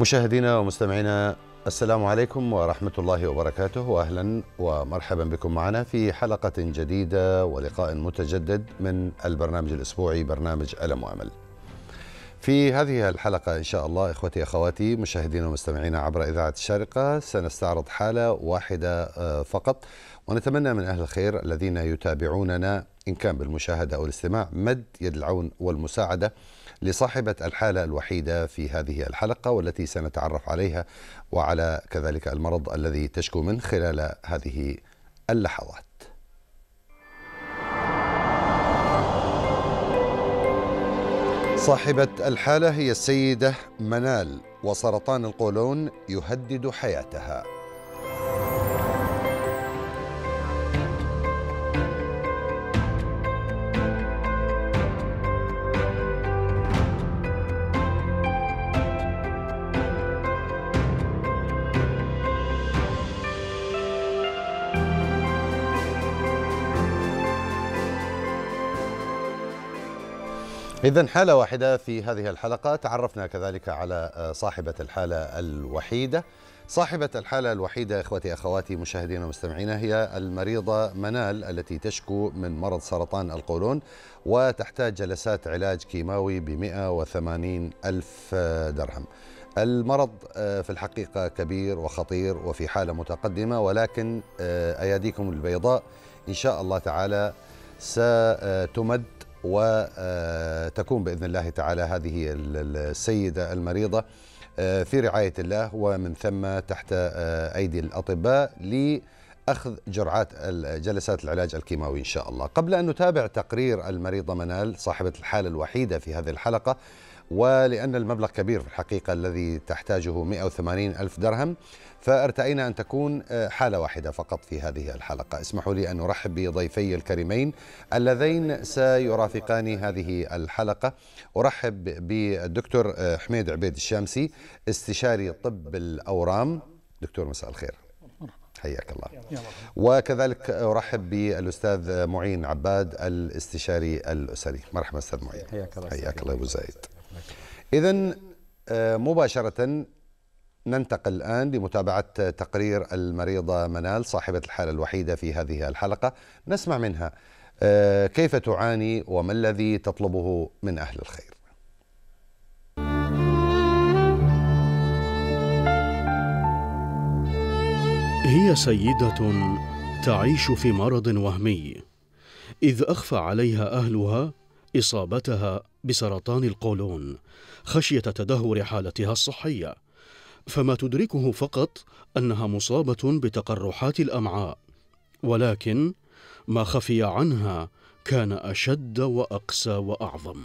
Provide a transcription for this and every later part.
مشاهدينا ومستمعينا السلام عليكم ورحمة الله وبركاته وأهلا ومرحبا بكم معنا في حلقة جديدة ولقاء متجدد من البرنامج الأسبوعي برنامج ألم وأمل في هذه الحلقة إن شاء الله إخوتي أخواتي مشاهدينا ومستمعينا عبر إذاعة الشارقة سنستعرض حالة واحدة آه، فقط ونتمنى من أهل الخير الذين يتابعوننا إن كان بالمشاهدة أو الاستماع مد يد العون والمساعدة لصاحبة الحالة الوحيدة في هذه الحلقة والتي سنتعرف عليها وعلى كذلك المرض الذي تشكو منه خلال هذه اللحظات صاحبة الحالة هي السيدة منال وسرطان القولون يهدد حياتها إذا حالة واحدة في هذه الحلقة تعرفنا كذلك على آه، صاحبة الحالة الوحيدة صاحبة الحالة الوحيدة إخوتي أخواتي مشاهدينا ومستمعينا هي المريضة منال التي تشكو من مرض سرطان القولون وتحتاج جلسات علاج كيماوي ب 180 ألف آه، درهم المرض آه، في الحقيقة كبير وخطير وفي حالة متقدمة ولكن أياديكم البيضاء إن شاء الله تعالى ستمد وتكون باذن الله تعالى هذه السيده المريضه آه، في رعايه الله ومن ثم تحت آه، ايدي الاطباء لاخذ جرعات جلسات العلاج الكيماوي ان شاء الله. قبل ان نتابع تقرير المريضه منال صاحبه الحاله الوحيده في هذه الحلقه ولأن المبلغ كبير في الحقيقة الذي تحتاجه 180 ألف درهم فارتئينا أن تكون آه، حالة واحدة فقط في هذه الحلقة اسمحوا لي أن أرحب بضيفي الكريمين اللذين سيرافقان هذه الحلقة أرحب بالدكتور آه، حميد عبيد الشامسي استشاري طب الأورام دكتور مساء الخير حياك الله وكذلك ارحب بالاستاذ معين عباد الاستشاري الاسري مرحبا استاذ معين حياك الله حياك الله ابو زايد اذا آه، مباشره ننتقل الآن لمتابعة تقرير المريضة منال صاحبة الحالة الوحيدة في هذه الحلقة نسمع منها آه، كيف تعاني وما الذي تطلبه من أهل الخير هي سيدة تعيش في مرض وهمي إذ أخفى عليها أهلها إصابتها بسرطان القولون خشية تدهور حالتها الصحية فما تدركه فقط انها مصابه بتقرحات الامعاء ولكن ما خفي عنها كان اشد واقسى واعظم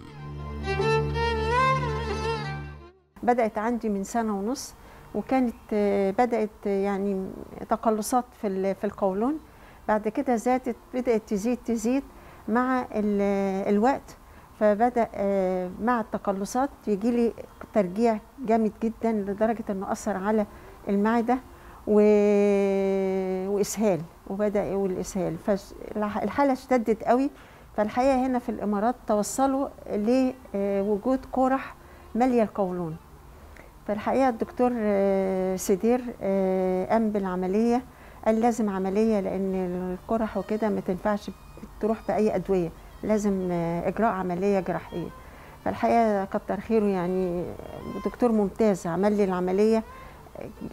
بدات عندي من سنه ونص وكانت بدات يعني تقلصات في في القولون بعد كده زادت بدات تزيد تزيد مع الوقت فبدا آه، مع التقلصات يجي لي ترجيع جامد جدا لدرجه انه اثر على المعده و... واسهال وبدا والاسهال فالحاله اشتدت قوي فالحقيقه هنا في الامارات توصلوا لوجود آه، قرح ماليه القولون فالحقيقه الدكتور آه، سدير قام بالعمليه قال لازم عمليه لان القرح وكده ما تنفعش تروح باي ادويه لازم آه، اجراء عمليه جراحيه فالحقيقه كتر خيره يعني دكتور ممتاز عمل لي العمليه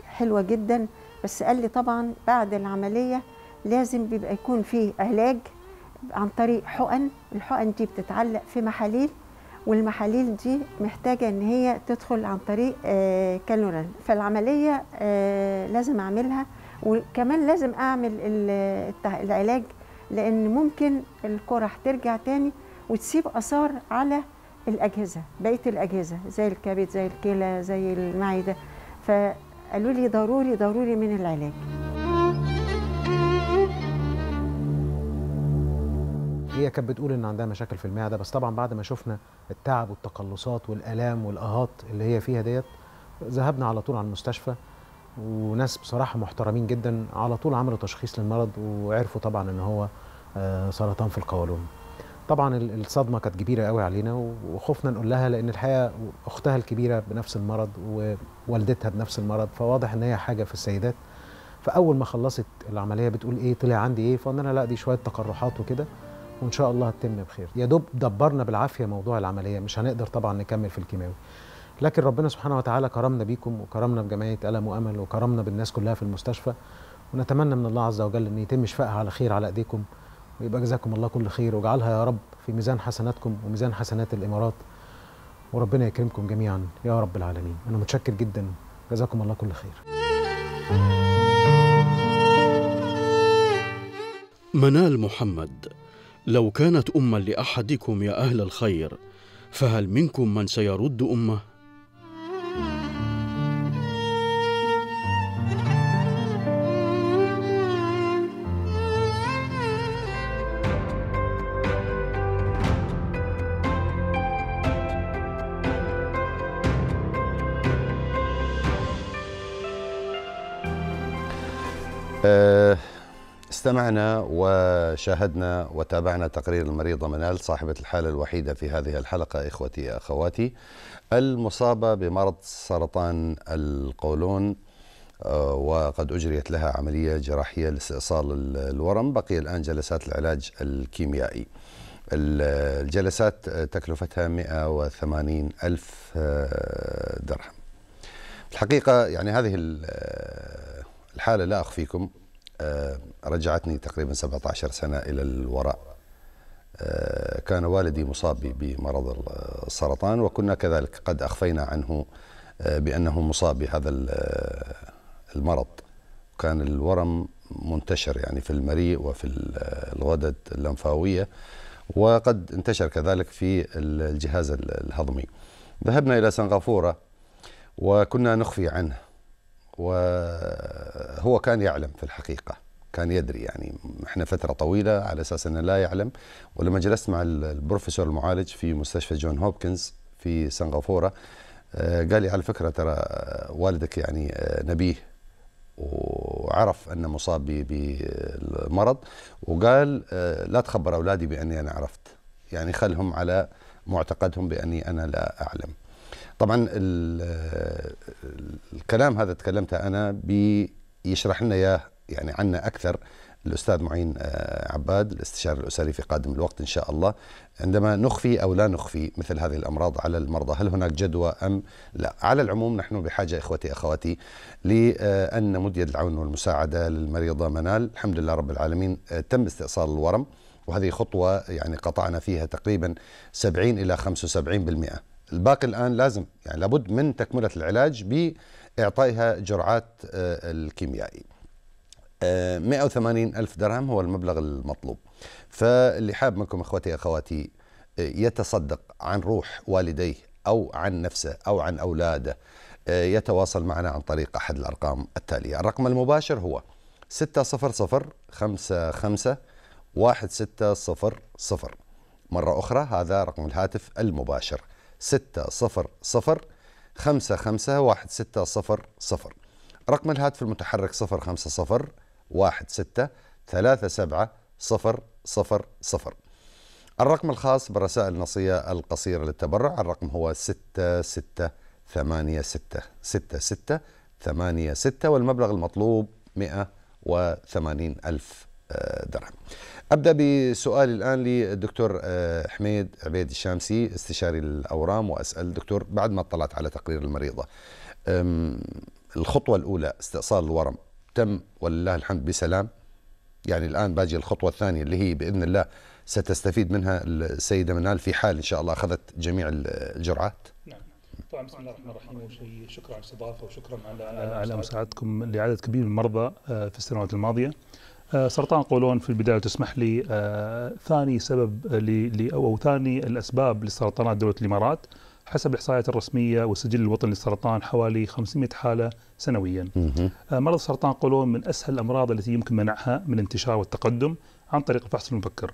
حلوه جدا بس قال لي طبعا بعد العمليه لازم بيبقى يكون فيه علاج عن طريق حقن الحقن دي بتتعلق في محاليل والمحاليل دي محتاجه ان هي تدخل عن طريق آه، كانولا فالعمليه آه، لازم اعملها وكمان لازم اعمل العلاج لان ممكن القرح ترجع تاني وتسيب اثار على الاجهزه بقيه الاجهزه زي الكبد زي الكلى زي المعده فقالوا لي ضروري ضروري من العلاج هي كانت بتقول ان عندها مشاكل في المعده بس طبعا بعد ما شفنا التعب والتقلصات والالام والاهات اللي هي فيها ديت ذهبنا على طول على المستشفى وناس بصراحه محترمين جدا على طول عملوا تشخيص للمرض وعرفوا طبعا ان هو آه، سرطان في القولون طبعا الصدمه كانت كبيره قوي علينا وخفنا نقول لها لان الحقيقه اختها الكبيره بنفس المرض ووالدتها بنفس المرض فواضح ان هي حاجه في السيدات فاول ما خلصت العمليه بتقول ايه طلع عندي ايه فقلنا لا دي شويه تقرحات وكده وان شاء الله هتتم بخير يا دوب دبرنا بالعافيه موضوع العمليه مش هنقدر طبعا نكمل في الكيماوي لكن ربنا سبحانه وتعالى كرمنا بيكم وكرمنا بجمعيه الم وامل وكرمنا بالناس كلها في المستشفى ونتمنى من الله عز وجل ان يتم شفائها على خير على ايديكم ويبقى جزاكم الله كل خير واجعلها يا رب في ميزان حسناتكم وميزان حسنات الإمارات وربنا يكرمكم جميعا يا رب العالمين أنا متشكر جدا جزاكم الله كل خير منال محمد لو كانت أما لأحدكم يا أهل الخير فهل منكم من سيرد أمه؟ استمعنا وشاهدنا وتابعنا تقرير المريضة منال صاحبة الحالة الوحيدة في هذه الحلقة إخوتي أخواتي المصابة بمرض سرطان القولون آه، وقد أجريت لها عملية جراحية لاستئصال الورم بقي الآن جلسات العلاج الكيميائي الجلسات تكلفتها 180 ألف آه، درهم الحقيقة يعني هذه آه، الحالة لا أخفيكم آه، رجعتني تقريبا 17 سنة إلى الوراء آه، كان والدي مصاب بمرض السرطان وكنا كذلك قد أخفينا عنه آه، بأنه مصاب بهذا المرض كان الورم منتشر يعني في المريء وفي الغدد اللمفاوية وقد انتشر كذلك في الجهاز الهضمي ذهبنا إلى سنغافورة وكنا نخفي عنه وهو كان يعلم في الحقيقة كان يدري يعني احنا فترة طويلة على أساس أنه لا يعلم ولما جلست مع البروفيسور المعالج في مستشفى جون هوبكنز في سنغافورة آه، قال لي على فكرة ترى آه، والدك يعني آه، نبيه وعرف أنه مصاب بالمرض وقال لا تخبر أولادي بأني أنا عرفت يعني خلهم على معتقدهم بأني أنا لا أعلم طبعا الكلام هذا تكلمته انا بيشرح لنا اياه يعني عنا اكثر الاستاذ معين آه، عباد الاستشاري الاسري في قادم الوقت ان شاء الله عندما نخفي او لا نخفي مثل هذه الامراض على المرضى هل هناك جدوى ام لا على العموم نحن بحاجه اخوتي اخواتي لان نمد يد العون والمساعده للمريضه منال الحمد لله رب العالمين آه، تم استئصال الورم وهذه خطوه يعني قطعنا فيها تقريبا 70 الى 75% الباقي الآن لازم يعني لابد من تكملة العلاج بإعطائها جرعات آه، الكيميائي 180 آه، ألف درهم هو المبلغ المطلوب فاللي حاب منكم إخوتي أخواتي آه، يتصدق عن روح والديه أو عن نفسه أو عن أولاده يتواصل معنا عن طريق أحد الأرقام التالية الرقم المباشر هو 600551600 مرة أخرى هذا رقم الهاتف المباشر ستة صفر صفر خمسة خمسة واحد ستة صفر صفر رقم الهاتف المتحرك صفر خمسة صفر واحد ستة ثلاثة سبعة صفر صفر صفر الرقم الخاص بالرسائل النصية القصيرة للتبرع الرقم هو ستة ستة ثمانية ستة ستة ستة ثمانية ستة والمبلغ المطلوب مئة وثمانين ألف درهم ابدا بسؤال الان للدكتور آه، حميد عبيد الشامسي استشاري الاورام واسال دكتور بعد ما اطلعت على تقرير المريضه الخطوه الاولى استئصال الورم تم ولله الحمد بسلام يعني الان باجي الخطوه الثانيه اللي هي باذن الله ستستفيد منها السيده منال في حال ان شاء الله اخذت جميع الجرعات نعم طبعا بسم الله الرحمن الرحيم اول شيء شكرا على الاستضافه وشكرا على على مساعدتكم لعدد كبير من المرضى آه، في السنوات الماضيه آه، سرطان قولون في البدايه تسمح لي آه، ثاني سبب او, ثاني الاسباب لسرطانات دوله الامارات حسب الاحصائيات الرسميه والسجل الوطني للسرطان حوالي 500 حاله سنويا. آه، مرض سرطان قولون من اسهل الامراض التي يمكن منعها من الانتشار والتقدم عن طريق الفحص المبكر.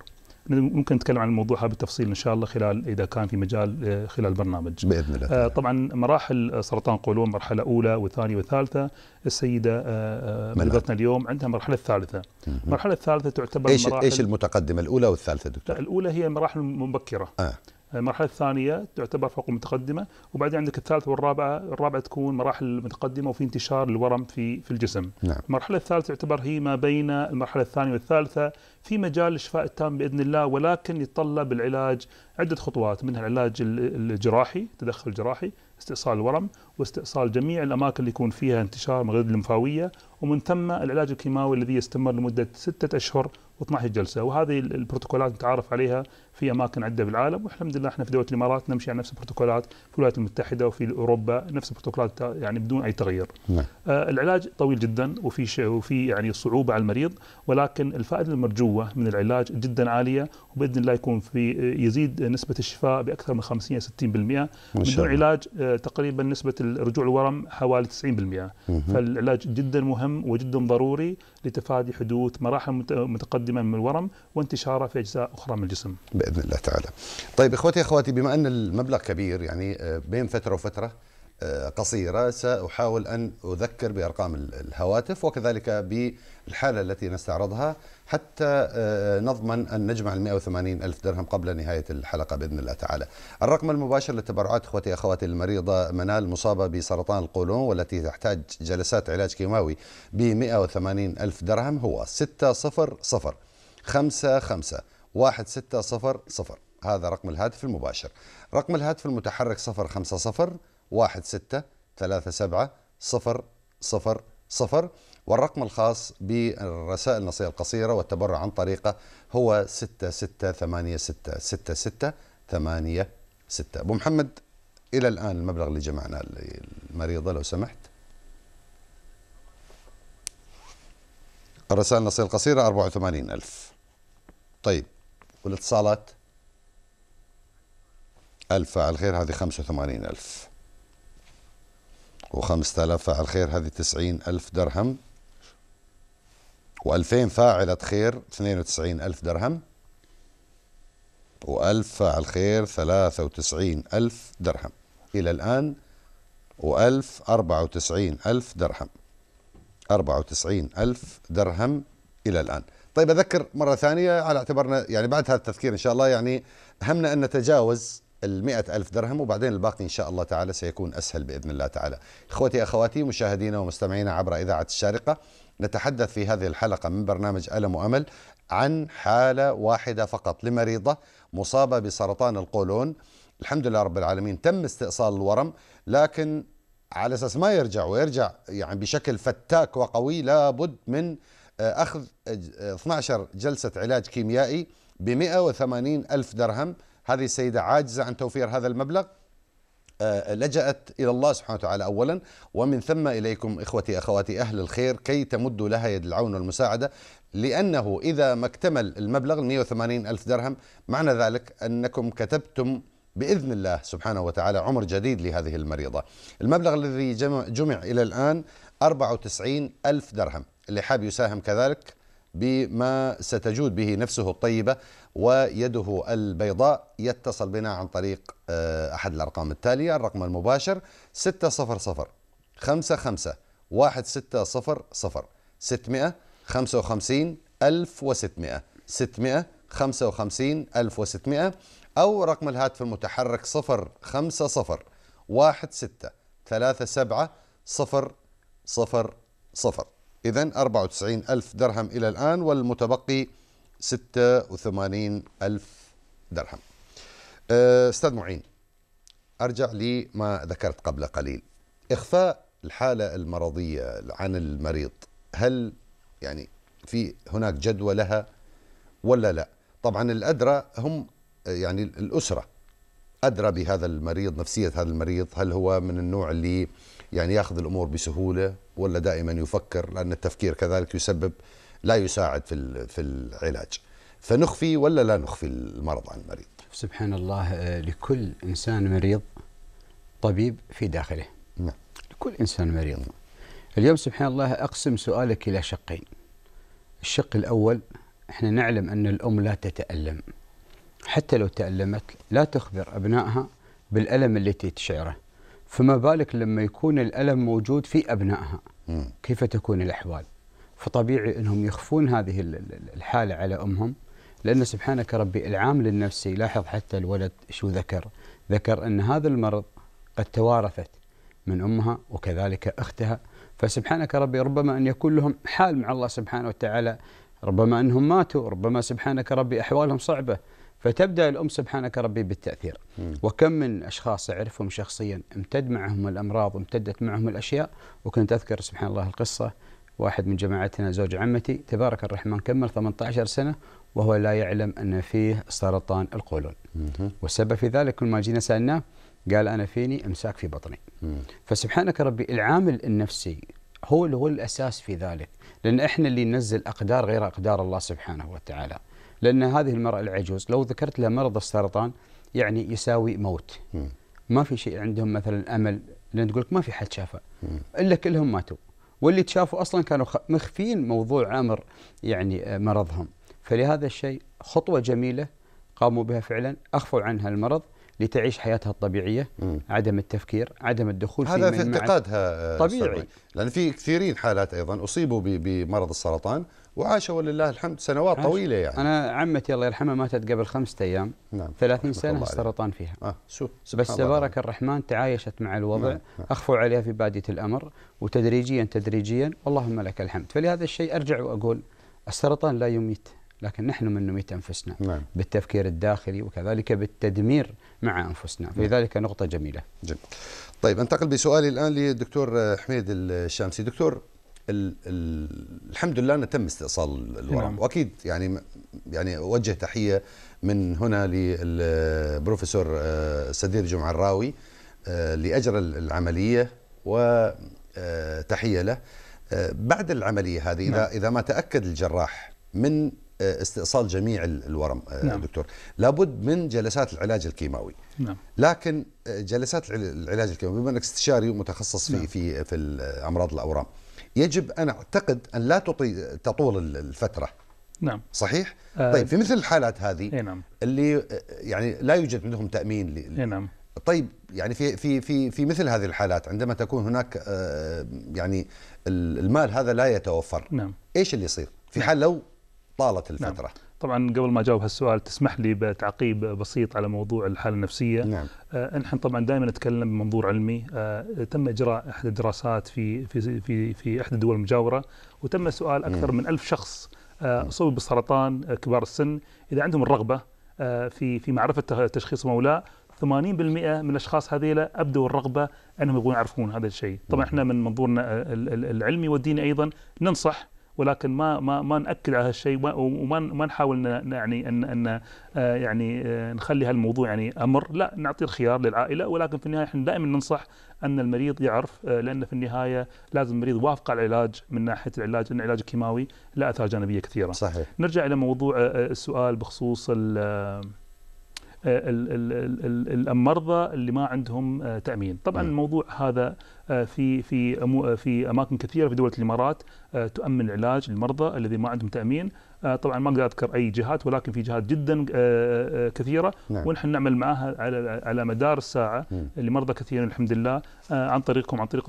ممكن نتكلم عن الموضوع هذا بالتفصيل ان شاء الله خلال اذا كان في مجال آه، خلال البرنامج باذن الله آه، طبعا مراحل آه، سرطان قولون مرحله اولى وثانيه وثالثه السيده آه اليوم عندها المرحله الثالثه المرحله الثالثه تعتبر ايش ايش المتقدمه الاولى والثالثه دكتور الاولى هي المراحل المبكره آه. المرحله الثانيه تعتبر فوق المتقدمه وبعدين عندك الثالثه والرابعه الرابعه تكون مراحل متقدمه وفي انتشار الورم في في الجسم نعم. المرحله الثالثه تعتبر هي ما بين المرحله الثانيه والثالثه في مجال الشفاء التام باذن الله ولكن يتطلب العلاج عده خطوات منها العلاج الجراحي تدخل جراحي استئصال الورم واستئصال جميع الاماكن اللي يكون فيها انتشار مغذي الليمفاويه ومن ثم العلاج الكيماوي الذي يستمر لمدة ستة أشهر و12 جلسة وهذه البروتوكولات نتعارف عليها في أماكن عدة بالعالم والحمد لله احنا في دولة الإمارات نمشي على نفس البروتوكولات في الولايات المتحدة وفي أوروبا نفس البروتوكولات يعني بدون أي تغيير نعم. آه العلاج طويل جدا وفي شيء وفي يعني صعوبة على المريض ولكن الفائدة المرجوة من العلاج جدا عالية وبإذن الله يكون في آه، يزيد نسبة الشفاء بأكثر من 50 60% من دون علاج آه تقريبا نسبة الرجوع الورم حوالي 90% فالعلاج جدا مهم مهم وجدا ضروري لتفادي حدوث مراحل متقدمه من الورم وانتشاره في اجزاء اخرى من الجسم. باذن الله تعالى. طيب اخوتي اخواتي بما ان المبلغ كبير يعني آه، بين فتره وفتره آه، قصيرة سأحاول أن أذكر بأرقام الهواتف وكذلك بالحالة التي نستعرضها حتى آه، نضمن أن نجمع ال 180 ألف درهم قبل نهاية الحلقة بإذن الله تعالى الرقم المباشر للتبرعات إخوتي أخواتي المريضة منال مصابة بسرطان القولون والتي تحتاج جلسات علاج كيماوي ب 180 ألف درهم هو 600 خمسة خمسة واحد ستة صفر صفر هذا رقم الهاتف المباشر رقم الهاتف المتحرك صفر خمسة صفر واحد ستة ثلاثة سبعة صفر صفر صفر والرقم الخاص بالرسائل النصية القصيرة والتبرع عن طريقة هو 6686 6686 أبو محمد إلى الآن المبلغ اللي جمعناه للمريضة لو سمحت الرسائل النصية القصيرة 84 ألف طيب والاتصالات ألف فاعل خير هذه 85 ألف و5000 فاعل خير هذه 90000 درهم و2000 فاعلة خير 92 ألف درهم و1000 فاعل خير 93 ألف درهم إلى الآن و1000 94 ألف درهم 94 ألف درهم إلى الآن طيب أذكر مرة ثانية على اعتبارنا يعني بعد هذا التذكير إن شاء الله يعني همنا أن نتجاوز المئة ألف درهم وبعدين الباقي إن شاء الله تعالى سيكون أسهل بإذن الله تعالى إخوتي أخواتي مشاهدينا ومستمعينا عبر إذاعة الشارقة نتحدث في هذه الحلقة من برنامج ألم وأمل عن حالة واحدة فقط لمريضة مصابة بسرطان القولون الحمد لله رب العالمين تم استئصال الورم لكن على اساس ما يرجع ويرجع يعني بشكل فتاك وقوي لابد من آه، اخذ 12 جلسه علاج كيميائي ب 180 الف درهم هذه السيده عاجزه عن توفير هذا المبلغ آه، لجأت إلى الله سبحانه وتعالى أولا ومن ثم إليكم إخوتي أخواتي أهل الخير كي تمدوا لها يد العون والمساعدة لأنه إذا ما اكتمل المبلغ 180 ألف درهم معنى ذلك أنكم كتبتم بإذن الله سبحانه وتعالى عمر جديد لهذه المريضة المبلغ الذي جمع, جمع إلى الآن 94 ألف درهم اللي حاب يساهم كذلك بما ستجود به نفسه الطيبة ويده البيضاء يتصل بنا عن طريق آه، أحد الأرقام التالية الرقم المباشر 600 55 1600 655 1600 655 1600 أو رقم الهاتف المتحرك 050 16 37 0 0 0 إذا 94 ألف درهم إلى الآن والمتبقي 86 ألف درهم أه، أستاذ معين أرجع لما ذكرت قبل قليل إخفاء الحالة المرضية عن المريض هل يعني في هناك جدوى لها ولا لا طبعا الأدرى هم يعني الأسرة أدرى بهذا المريض نفسية هذا المريض هل هو من النوع اللي يعني ياخذ الأمور بسهولة ولا دائما يفكر لأن التفكير كذلك يسبب لا يساعد في في العلاج فنخفي ولا لا نخفي المرض عن المريض سبحان الله آه، لكل انسان مريض طبيب في داخله نعم لكل انسان مريض اليوم سبحان الله اقسم سؤالك الى شقين الشق الاول احنا نعلم ان الام لا تتالم حتى لو تالمت لا تخبر ابنائها بالالم التي تشعره فما بالك لما يكون الالم موجود في ابنائها كيف تكون الاحوال فطبيعي انهم يخفون هذه الحاله على امهم لان سبحانك ربي العامل النفسي لاحظ حتى الولد شو ذكر ذكر ان هذا المرض قد توارثت من امها وكذلك اختها فسبحانك ربي ربما ان يكون لهم حال مع الله سبحانه وتعالى ربما انهم ماتوا ربما سبحانك ربي احوالهم صعبه فتبدا الام سبحانك ربي بالتاثير وكم من اشخاص اعرفهم شخصيا امتد معهم الامراض امتدت معهم الاشياء وكنت اذكر سبحان الله القصه واحد من جماعتنا زوج عمتي تبارك الرحمن كمل 18 سنة وهو لا يعلم أن فيه سرطان القولون والسبب في ذلك كل ما جينا سألناه قال أنا فيني إمساك في بطني فسبحانك ربي العامل النفسي هو هو الأساس في ذلك لأن إحنا اللي ننزل أقدار غير أقدار الله سبحانه وتعالى لأن هذه المرأة العجوز لو ذكرت لها مرض السرطان يعني يساوي موت ما في شيء عندهم مثلا أمل لأن تقول ما في حد شافه إلا كلهم ماتوا واللي تشافوا اصلا كانوا مخفين موضوع امر يعني آه، مرضهم فلهذا الشيء خطوه جميله قاموا بها فعلا اخفوا عنها المرض لتعيش حياتها الطبيعيه م. عدم التفكير عدم الدخول هذا في, في اعتقادها آه، طبيعي لان في كثيرين حالات ايضا اصيبوا بمرض السرطان وعاش ولله الحمد سنوات طويله يعني انا عمتي الله يرحمها ماتت قبل خمسة ايام نعم 30 سنه السرطان فيها آه. سو. بس تبارك الرحمن تعايشت مع الوضع نعم،, نعم. اخفوا عليها في باديه الامر وتدريجيا تدريجيا اللهم لك الحمد فلهذا الشيء ارجع واقول السرطان لا يميت لكن نحن من نميت انفسنا نعم. بالتفكير الداخلي وكذلك بالتدمير مع انفسنا نعم. فلذلك نقطه جميله جميل. طيب انتقل بسؤالي الان للدكتور حميد الشامسي دكتور الحمد لله انه تم استئصال الورم نعم. واكيد يعني يعني اوجه تحيه من هنا للبروفيسور سدير آه، جمعه الراوي اللي آه، اجرى العمليه وتحيه آه، له بعد العمليه هذه اذا نعم. اذا ما تاكد الجراح من استئصال جميع الورم نعم. دكتور لابد من جلسات العلاج الكيماوي نعم. لكن جلسات العلاج الكيماوي بما انك استشاري ومتخصص في نعم. في في امراض الاورام يجب أنا أعتقد أن لا تطول الفترة نعم صحيح؟ آه طيب في مثل الحالات هذه إيه نعم. اللي يعني لا يوجد عندهم تأمين إيه نعم طيب يعني في في في في مثل هذه الحالات عندما تكون هناك آه يعني المال هذا لا يتوفر نعم ايش اللي يصير؟ في نعم. حال لو طالت الفتره نعم. طبعا قبل ما اجاوب هالسؤال تسمح لي بتعقيب بسيط على موضوع الحاله النفسيه نعم. نحن آه، طبعا دائما نتكلم بمنظور علمي آه، تم اجراء احدى الدراسات في في في في احدى الدول المجاوره وتم سؤال نعم. اكثر من ألف شخص اصيب آه، نعم. اصيبوا بالسرطان كبار السن اذا عندهم الرغبه في في معرفه تشخيصهم او لا 80% من الاشخاص هذيلا ابدوا الرغبه انهم يبغون يعرفون هذا الشيء، طبعا نعم. احنا من منظورنا العلمي والديني ايضا ننصح ولكن ما ما ما ناكد على هالشيء وما ما نحاول يعني ان ان آه، يعني آه، نخلي هالموضوع يعني امر لا نعطي الخيار للعائله ولكن في النهايه احنا دائما ننصح ان المريض يعرف آه، لان في النهايه لازم المريض وافق على العلاج من ناحيه العلاج ان العلاج الكيماوي له اثار جانبيه كثيره. صحيح. نرجع الى موضوع السؤال بخصوص آه، المرضى اللي ما عندهم آه، تامين طبعا نعم. الموضوع هذا آه، في في في اماكن كثيره في دوله الامارات تؤمن العلاج للمرضى الذي ما عندهم تامين آه، طبعا ما اقدر اذكر اي جهات ولكن في جهات جدا آه، آه، كثيره نعم. ونحن نعمل معها على على مدار الساعه مم. لمرضى كثيرين الحمد لله عن طريقكم عن طريق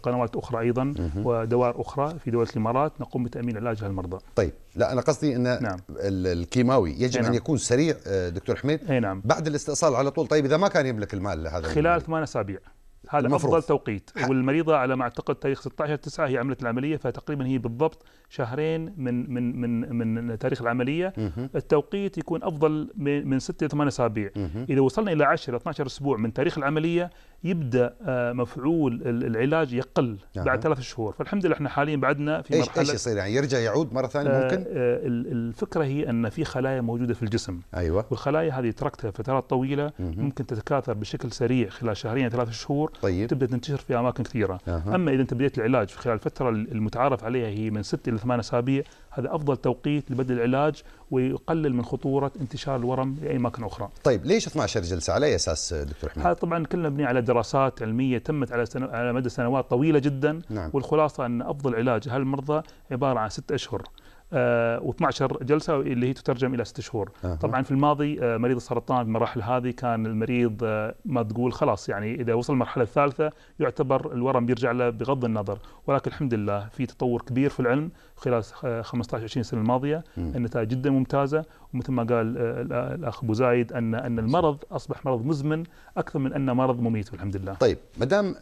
قنوات اخرى ايضا مم. ودوائر اخرى في دوله الامارات نقوم بتامين علاج هالمرضى. طيب لا انا قصدي ان نعم. الكيماوي يجب نعم. ان يكون سريع دكتور حميد نعم. بعد الاستئصال على طول طيب اذا ما كان يملك المال لهذا خلال ثمان اسابيع هذا المفروض. افضل توقيت حق. والمريضه على ما اعتقد تاريخ 16 9 هي عملت العمليه فتقريبا هي بالضبط شهرين من من من من تاريخ العمليه مه. التوقيت يكون افضل من, من 6 الى 8 اسابيع اذا وصلنا الى 10 12 اسبوع من تاريخ العمليه يبدا آه، مفعول العلاج يقل أه. بعد ثلاث شهور فالحمد لله احنا حاليا بعدنا في إيش مرحله ايش يصير يعني يرجع يعود مره ثانيه آه، ممكن آه، الفكره هي ان في خلايا موجوده في الجسم ايوه والخلايا هذه تركتها فترات طويله مه. ممكن تتكاثر بشكل سريع خلال شهرين ثلاث شهور طيب. تبدا تنتشر في اماكن كثيره أه. اما اذا انت بديت العلاج في خلال الفتره المتعارف عليها هي من 6 الى 8 اسابيع هذا افضل توقيت لبدء العلاج ويقلل من خطوره انتشار الورم لاي مكان اخرى طيب ليش 12 جلسه على اي اساس دكتور احمد هذا طبعا كلنا مبني على دراسات علميه تمت على سنو... على مدى سنوات طويله جدا نعم. والخلاصه ان افضل علاج هالمرضى عباره عن 6 اشهر آه، و12 جلسه اللي هي تترجم الى 6 شهور أه. طبعا في الماضي آه، مريض السرطان في المراحل هذه كان المريض آه، ما تقول خلاص يعني اذا وصل المرحله الثالثه يعتبر الورم بيرجع له بغض النظر ولكن الحمد لله في تطور كبير في العلم خلال 15 20 سنه الماضيه م. النتائج جدا ممتازه ومثل ما قال الاخ ابو زايد ان ان المرض اصبح مرض مزمن اكثر من انه مرض مميت الحمد لله طيب ما دام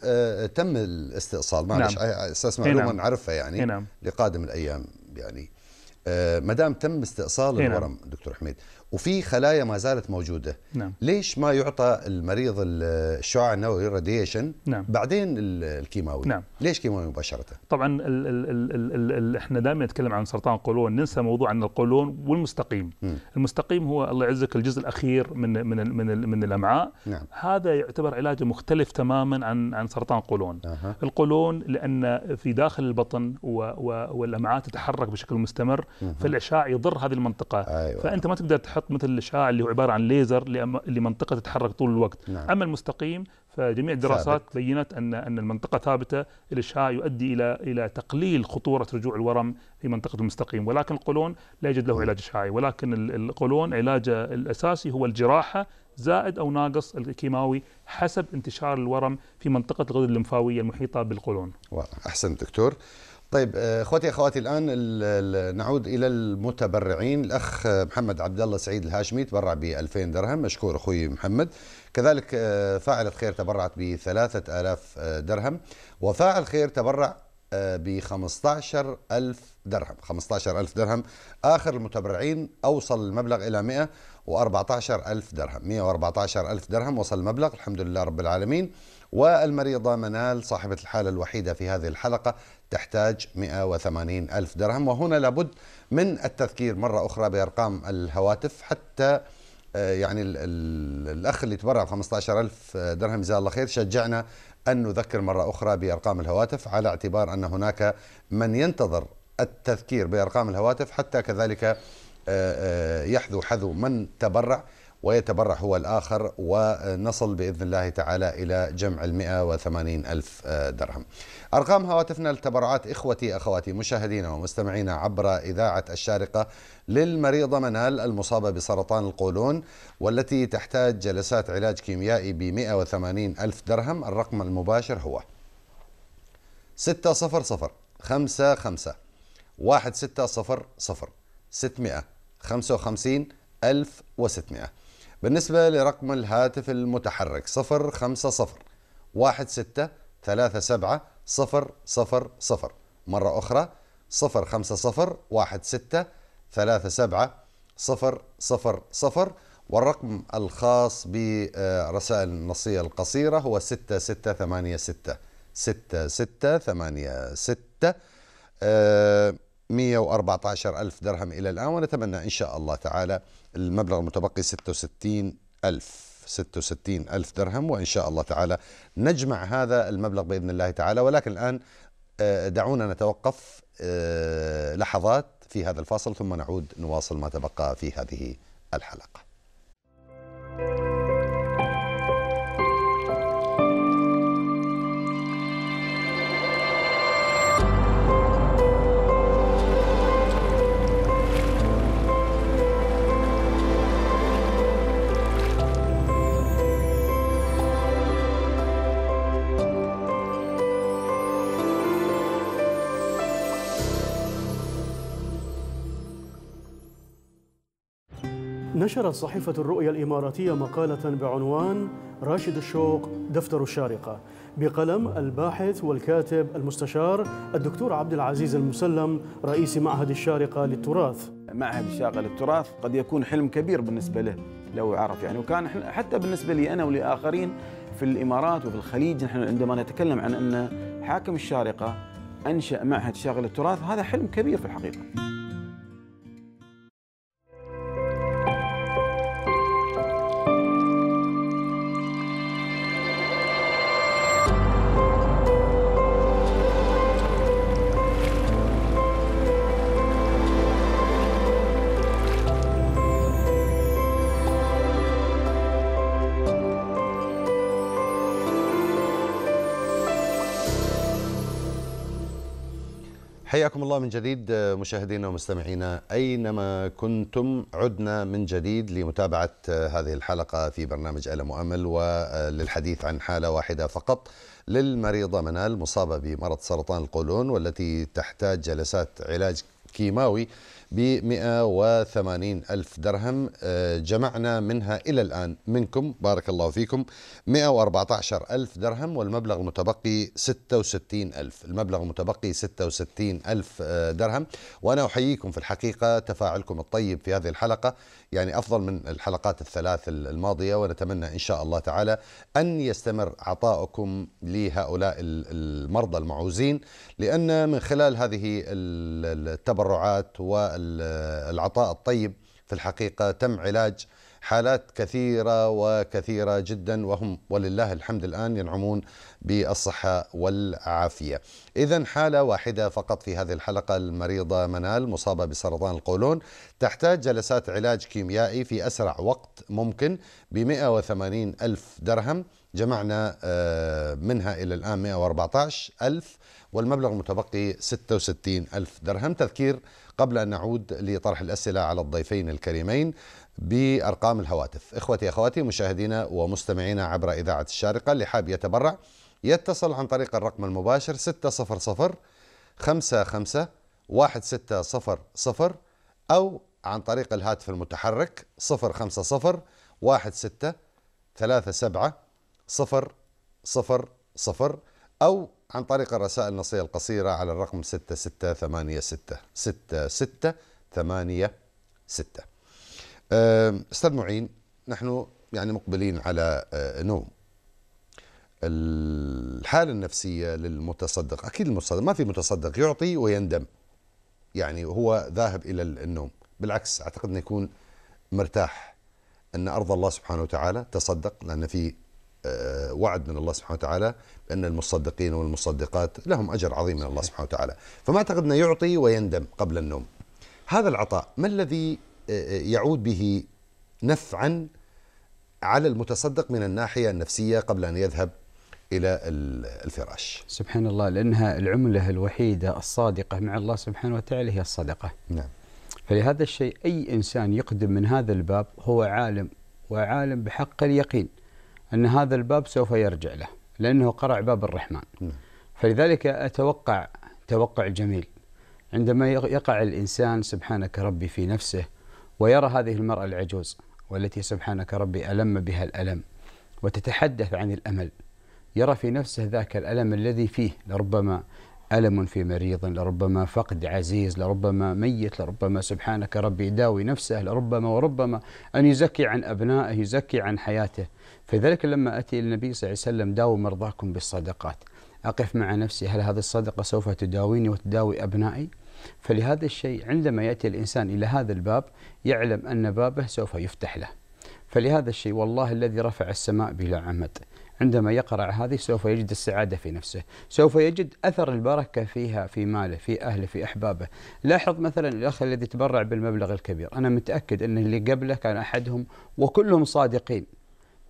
تم الاستئصال معلش نعم. اساس معلومه نعم. نعرفها يعني نعم. لقادم الايام يعني آه، ما دام تم استئصال نعم. الورم دكتور حميد وفي خلايا ما زالت موجوده نعم. ليش ما يعطى المريض الشعاع النووي الراديشن نعم. بعدين الكيماوي نعم. ليش كيماوي مباشره طبعا ال ال ال الـ الـ احنا دائما نتكلم عن سرطان القولون ننسى موضوع عن القولون والمستقيم م. المستقيم هو الله يعزك الجزء الاخير من من الـ من, الـ من الامعاء نعم. هذا يعتبر علاجه مختلف تماما عن عن سرطان القولون أه. القولون لان في داخل البطن و و والامعاء تتحرك بشكل مستمر فالاشعاع يضر هذه المنطقه أيوة. فانت ما تقدر تحط فقط مثل الإشعاع اللي هو عبارة عن ليزر لمنطقة تتحرك طول الوقت نعم. أما المستقيم فجميع الدراسات بينت أن أن المنطقة ثابتة الإشعاع يؤدي إلى إلى تقليل خطورة رجوع الورم في منطقة المستقيم ولكن القولون لا يوجد له نعم. علاج إشعاعي ولكن القولون علاجه الأساسي هو الجراحة زائد أو ناقص الكيماوي حسب انتشار الورم في منطقة الغدد الليمفاوية المحيطة بالقولون واضح أحسن دكتور طيب آه، اخوتي اخواتي الان نعود الى المتبرعين الاخ آه، محمد عبد الله سعيد الهاشمي تبرع ب 2000 درهم مشكور اخوي محمد كذلك آه، فاعل خير تبرعت ب 3000 درهم وفاعل خير تبرع ب 15000 درهم 15000 درهم اخر المتبرعين اوصل المبلغ الى 114000 درهم 114000 درهم وصل المبلغ الحمد لله رب العالمين والمريضة منال صاحبة الحالة الوحيدة في هذه الحلقة تحتاج 180 ألف درهم وهنا لابد من التذكير مرة أخرى بأرقام الهواتف حتى آه، يعني الأخ اللي تبرع 15 15000 آه، درهم جزاه الله خير شجعنا أن نذكر مرة أخرى بأرقام الهواتف على اعتبار أن هناك من ينتظر التذكير بأرقام الهواتف حتى كذلك آه، يحذو حذو من تبرع ويتبرع هو الآخر ونصل بإذن الله تعالى إلى جمع المئة وثمانين ألف آه، درهم أرقام هواتفنا للتبرعات إخوتي أخواتي مشاهدينا ومستمعينا عبر إذاعة الشارقة للمريضة منال المصابة بسرطان القولون والتي تحتاج جلسات علاج كيميائي ب 180 ألف درهم الرقم المباشر هو 600 خمسة وخمسين ألف وستمائة بالنسبة لرقم الهاتف المتحرك سبعة صفر صفر صفر مرة أخرى سبعة صفر صفر صفر والرقم الخاص برسائل النصية القصيرة هو 6686 6686 114 ألف درهم إلى الآن ونتمنى إن شاء الله تعالى المبلغ المتبقي 66 ألف 66 ألف درهم وإن شاء الله تعالى نجمع هذا المبلغ بإذن الله تعالى ولكن الآن آه، دعونا نتوقف آه، لحظات في هذا الفاصل ثم نعود نواصل ما تبقى في هذه الحلقة thank you نشرت صحيفة الرؤية الإماراتية مقالة بعنوان راشد الشوق دفتر الشارقة بقلم الباحث والكاتب المستشار الدكتور عبد العزيز المسلم رئيس معهد الشارقة للتراث معهد الشارقة للتراث قد يكون حلم كبير بالنسبة له لو عرف يعني وكان حتى بالنسبة لي أنا ولآخرين في الإمارات وفي الخليج نحن عندما نتكلم عن أن حاكم الشارقة أنشأ معهد شاغل التراث هذا حلم كبير في الحقيقة الله من جديد مشاهدينا ومستمعينا أينما كنتم عدنا من جديد لمتابعة آه، هذه الحلقة في برنامج ألم وأمل وللحديث آه، عن حالة واحدة فقط للمريضة منال مصابة بمرض سرطان القولون والتي تحتاج جلسات علاج كيماوي ب 180 ألف درهم آه، جمعنا منها إلى الآن منكم بارك الله فيكم 114 ألف درهم والمبلغ المتبقي 66 ألف المبلغ المتبقي 66 ألف آه، درهم وأنا أحييكم في الحقيقة تفاعلكم الطيب في هذه الحلقة يعني أفضل من الحلقات الثلاث الماضية ونتمنى إن شاء الله تعالى أن يستمر عطاؤكم لهؤلاء المرضى المعوزين لأن من خلال هذه التبرعات وال العطاء الطيب في الحقيقة تم علاج حالات كثيرة وكثيرة جدا وهم ولله الحمد الآن ينعمون بالصحة والعافية إذا حالة واحدة فقط في هذه الحلقة المريضة منال مصابة بسرطان القولون تحتاج جلسات علاج كيميائي في أسرع وقت ممكن ب 180 ألف درهم جمعنا آه، منها إلى الآن 114 ألف والمبلغ المتبقي 66 ألف درهم تذكير قبل أن نعود لطرح الأسئلة على الضيفين الكريمين بأرقام الهواتف إخوتي أخواتي مشاهدينا ومستمعينا عبر إذاعة الشارقة اللي حاب يتبرع يتصل عن طريق الرقم المباشر 600 55 1600 أو عن طريق الهاتف المتحرك 050 16 37 000 أو عن طريق الرسائل النصية القصيرة على الرقم 6686 6686 أستاذ معين نحن يعني مقبلين على أه، نوم الحالة النفسية للمتصدق أكيد المتصدق ما في متصدق يعطي ويندم يعني هو ذاهب إلى النوم بالعكس أعتقد أنه يكون مرتاح أن أرضى الله سبحانه وتعالى تصدق لأن في آه، وعد من الله سبحانه وتعالى بأن المصدقين والمصدقات لهم أجر عظيم من الله سبحانه وتعالى فما انه يعطي ويندم قبل النوم هذا العطاء ما الذي آه، آه، يعود به نفعا على المتصدق من الناحية النفسية قبل أن يذهب إلى الفراش سبحان الله لأنها العملة الوحيدة الصادقة مع الله سبحانه وتعالى هي الصدقة نعم فلهذا الشيء أي إنسان يقدم من هذا الباب هو عالم وعالم بحق اليقين أن هذا الباب سوف يرجع له لأنه قرع باب الرحمن فلذلك أتوقع توقع جميل عندما يقع الإنسان سبحانك ربي في نفسه ويرى هذه المرأة العجوز والتي سبحانك ربي ألم بها الألم وتتحدث عن الأمل يرى في نفسه ذاك الألم الذي فيه لربما ألم في مريض لربما فقد عزيز لربما ميت لربما سبحانك ربي يداوي نفسه لربما وربما أن يزكي عن أبنائه يزكي عن حياته فذلك لما أتي النبي صلى الله عليه وسلم داووا مرضاكم بالصدقات أقف مع نفسي هل هذه الصدقة سوف تداويني وتداوي أبنائي فلهذا الشيء عندما يأتي الإنسان إلى هذا الباب يعلم أن بابه سوف يفتح له فلهذا الشيء والله الذي رفع السماء بلا عمد عندما يقرأ هذه سوف يجد السعادة في نفسه سوف يجد أثر البركة فيها في ماله في أهله في أحبابه لاحظ مثلا الأخ الذي تبرع بالمبلغ الكبير أنا متأكد أن اللي قبله كان أحدهم وكلهم صادقين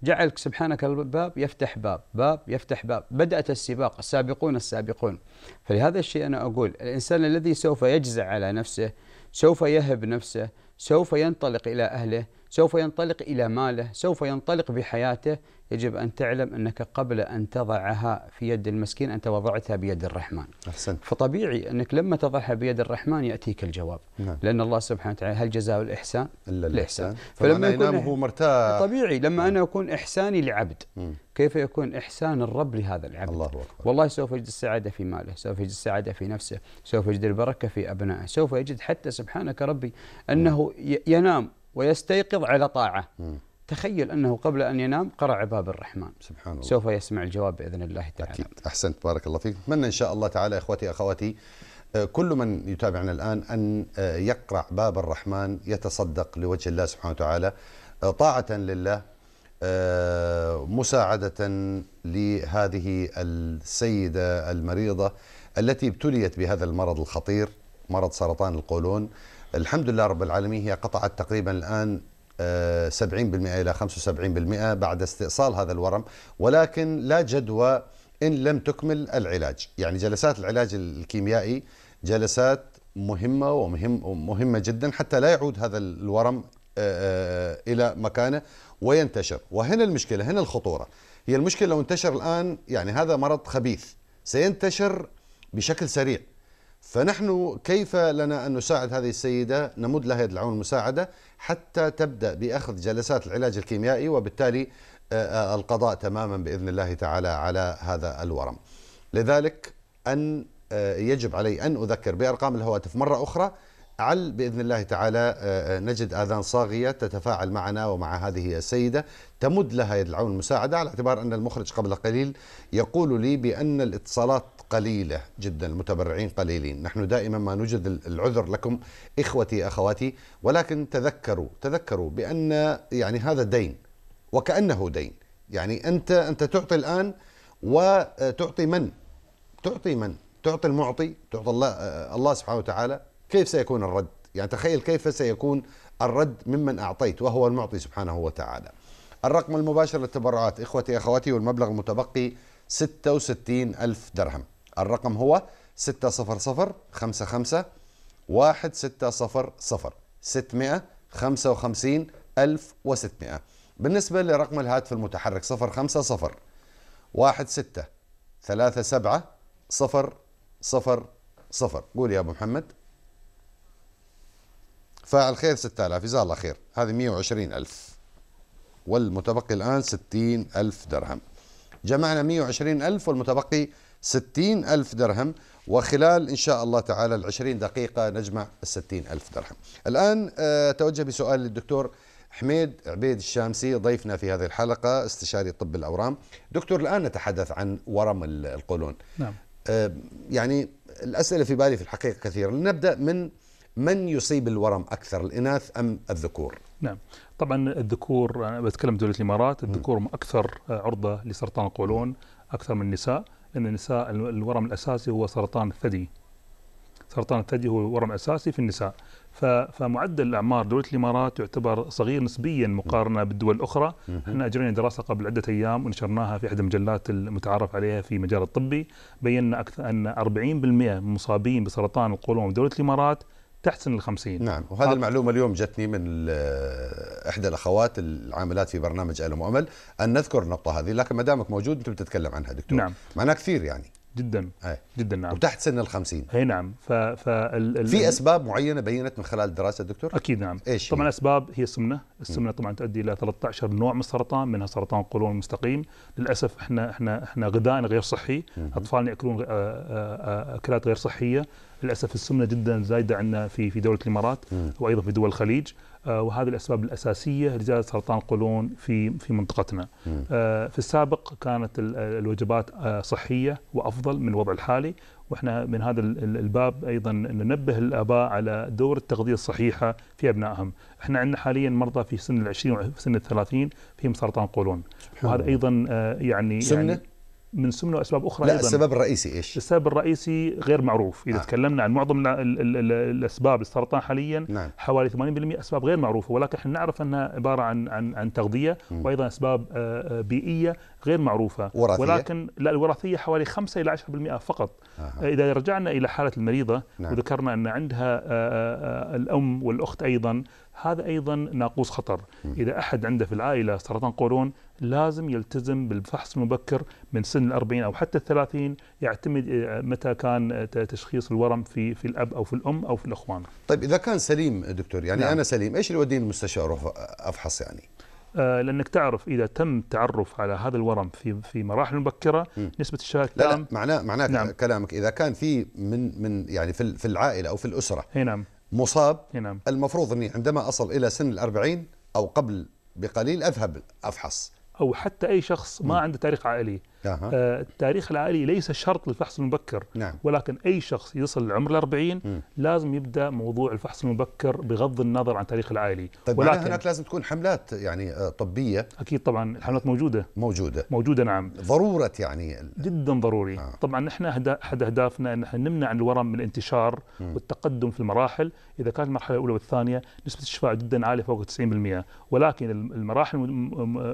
جعلك سبحانك الباب يفتح باب باب يفتح باب بدأت السباق السابقون السابقون فلهذا الشيء أنا أقول الإنسان الذي سوف يجزع على نفسه سوف يهب نفسه سوف ينطلق إلى أهله سوف ينطلق إلى ماله سوف ينطلق بحياته يجب أن تعلم أنك قبل أن تضعها في يد المسكين أنت وضعتها بيد الرحمن أحسنت. فطبيعي أنك لما تضعها بيد الرحمن يأتيك الجواب نعم. لأن الله سبحانه وتعالى هل جزاء الإحسان إلا الإحسان فلما يكون هو مرتاح طبيعي لما نعم. أنا أكون إحساني لعبد مم. كيف يكون إحسان الرب لهذا العبد الله أكبر. والله سوف يجد السعادة في ماله سوف يجد السعادة في نفسه سوف يجد البركة في أبنائه سوف يجد حتى سبحانك ربي أنه مم. نعم. ينام ويستيقظ على طاعة م. تخيل أنه قبل أن ينام قرع باب الرحمن سبحان الله سوف يسمع الجواب بإذن الله تعالى أكيد أحسنت بارك الله فيك أتمنى إن شاء الله تعالى إخوتي أخواتي آه، كل من يتابعنا الآن أن آه، يقرع باب الرحمن يتصدق لوجه الله سبحانه وتعالى آه، طاعة لله مساعدة لهذه السيدة المريضة التي ابتليت بهذا المرض الخطير مرض سرطان القولون الحمد لله رب العالمين هي قطعت تقريبا الآن 70% آه، إلى 75% بعد استئصال هذا الورم ولكن لا جدوى إن لم تكمل العلاج يعني جلسات العلاج الكيميائي جلسات مهمة ومهم ومهمة جدا حتى لا يعود هذا الورم آه، آه، إلى مكانه وينتشر وهنا المشكلة هنا الخطورة هي المشكلة لو انتشر الآن يعني هذا مرض خبيث سينتشر بشكل سريع فنحن كيف لنا أن نساعد هذه السيدة نمد لها يد العون المساعدة حتى تبدأ بأخذ جلسات العلاج الكيميائي وبالتالي آه، آه، القضاء تماما بإذن الله تعالى على هذا الورم لذلك أن آه، يجب علي أن أذكر بأرقام الهواتف مرة أخرى عل باذن الله تعالى آه، آه، نجد اذان صاغيه تتفاعل معنا ومع هذه السيده تمد لها يد العون المساعده على اعتبار ان المخرج قبل قليل يقول لي بان الاتصالات قليله جدا المتبرعين قليلين، نحن دائما ما نوجد العذر لكم اخوتي اخواتي ولكن تذكروا تذكروا بان يعني هذا دين وكانه دين، يعني انت انت تعطي الان وتعطي من؟ تعطي من؟ تعطي المعطي، تعطي الله آه، الله سبحانه وتعالى كيف سيكون الرد يعني تخيل كيف سيكون الرد ممن أعطيت وهو المعطي سبحانه وتعالى الرقم المباشر للتبرعات إخوتي أخواتي والمبلغ المتبقي 66 ألف درهم الرقم هو 60055 1600 655 1600 بالنسبة لرقم الهاتف المتحرك 050 16 37 000 قول يا أبو محمد فاعل خير 6000 جزاه الله خير هذه 120000 والمتبقي الآن 60000 درهم جمعنا 120000 والمتبقي 60000 درهم وخلال إن شاء الله تعالى ال 20 دقيقة نجمع ال 60000 درهم الآن آه، توجه بسؤال للدكتور حميد عبيد الشامسي ضيفنا في هذه الحلقة استشاري طب الأورام دكتور الآن نتحدث عن ورم القولون نعم. آه، يعني الأسئلة في بالي في الحقيقة كثيرة نبدأ من من يصيب الورم أكثر الإناث أم الذكور؟ نعم طبعا الذكور أنا بتكلم دولة الإمارات الذكور هم أكثر عرضة لسرطان القولون أكثر من النساء لأن النساء الورم الأساسي هو سرطان الثدي سرطان الثدي هو ورم أساسي في النساء فمعدل الأعمار دولة الإمارات يعتبر صغير نسبيا مقارنة بالدول الأخرى احنا أجرينا دراسة قبل عدة أيام ونشرناها في احدى المجلات المتعارف عليها في مجال الطبي بينا أكثر أن 40% من المصابين بسرطان القولون في دولة الإمارات تحت سن ال 50 نعم وهذه المعلومه اليوم جتني من احدى الاخوات العاملات في برنامج الم وامل ان نذكر النقطه هذه لكن ما دامك موجود انت بتتكلم عنها دكتور نعم معناها كثير يعني جدا أي. جدا نعم وتحت سن ال 50 اي نعم ف, ف... ال... في اسباب معينه بينت من خلال الدراسه دكتور اكيد نعم إيش طبعا الاسباب هي السمنه السمنه طبعا تؤدي الى 13 نوع من السرطان منها سرطان القولون المستقيم للاسف احنا احنا احنا غذائنا غير صحي اطفالنا ياكلون اكلات غير صحيه للاسف السمنه جدا زايده عندنا في في دوله الامارات وايضا في دول الخليج آه، وهذه الاسباب الاساسيه لزياده سرطان القولون في في منطقتنا. آه، في السابق كانت الوجبات آه، صحيه وافضل من الوضع الحالي واحنا من هذا الباب ايضا ننبه الاباء على دور التغذيه الصحيحه في ابنائهم، احنا عندنا حاليا مرضى في سن ال 20 وفي سن ال 30 فيهم سرطان قولون وهذا ايضا يعني سمنه يعني من سمنه اسباب اخرى لا أيضاً السبب الرئيسي ايش؟ السبب الرئيسي غير معروف، اذا آه. تكلمنا عن معظم الـ الـ الـ الاسباب السرطان حاليا نعم. حوالي 80% اسباب غير معروفه ولكن احنا نعرف انها عباره عن عن عن تغذيه م. وايضا اسباب آه، آه، بيئيه غير معروفه وراثية؟ ولكن لا الوراثيه حوالي 5 الى 10% فقط آه. اذا رجعنا الى حاله المريضه نعم. وذكرنا ان عندها آه، الام والاخت ايضا هذا ايضا ناقوس خطر اذا احد عنده في العائله سرطان قولون لازم يلتزم بالفحص المبكر من سن ال40 او حتى ال30 يعتمد آه، متى كان آه، تشخيص الورم في في الاب او في الام او في الاخوان طيب اذا كان سليم دكتور يعني نعم. انا سليم ايش اللي يوديني المستشفى افحص يعني آه، لانك تعرف اذا تم تعرف على هذا الورم في في مراحل مبكره م. نسبه الشهاده لا, لا معناه معناه نعم. كلامك اذا كان في من من يعني في في العائله او في الاسره نعم مصاب نعم. المفروض أني عندما أصل إلى سن الأربعين أو قبل بقليل أذهب أفحص أو حتى أي شخص ما عنده تاريخ عائلي آه التاريخ العائلي ليس شرط للفحص المبكر نعم. ولكن أي شخص يصل لعمر الأربعين م. لازم يبدأ موضوع الفحص المبكر بغض النظر عن تاريخ العائلي طيب ولكن هناك لازم تكون حملات يعني آه، طبية أكيد طبعا الحملات موجودة موجودة موجودة نعم ضرورة يعني جدا ضروري آه. طبعا نحن أحد أهدافنا أن احنا نمنع الورم من الانتشار م. والتقدم في المراحل إذا كانت المرحلة الأولى والثانية نسبة الشفاء جدا عالية فوق 90% ولكن المراحل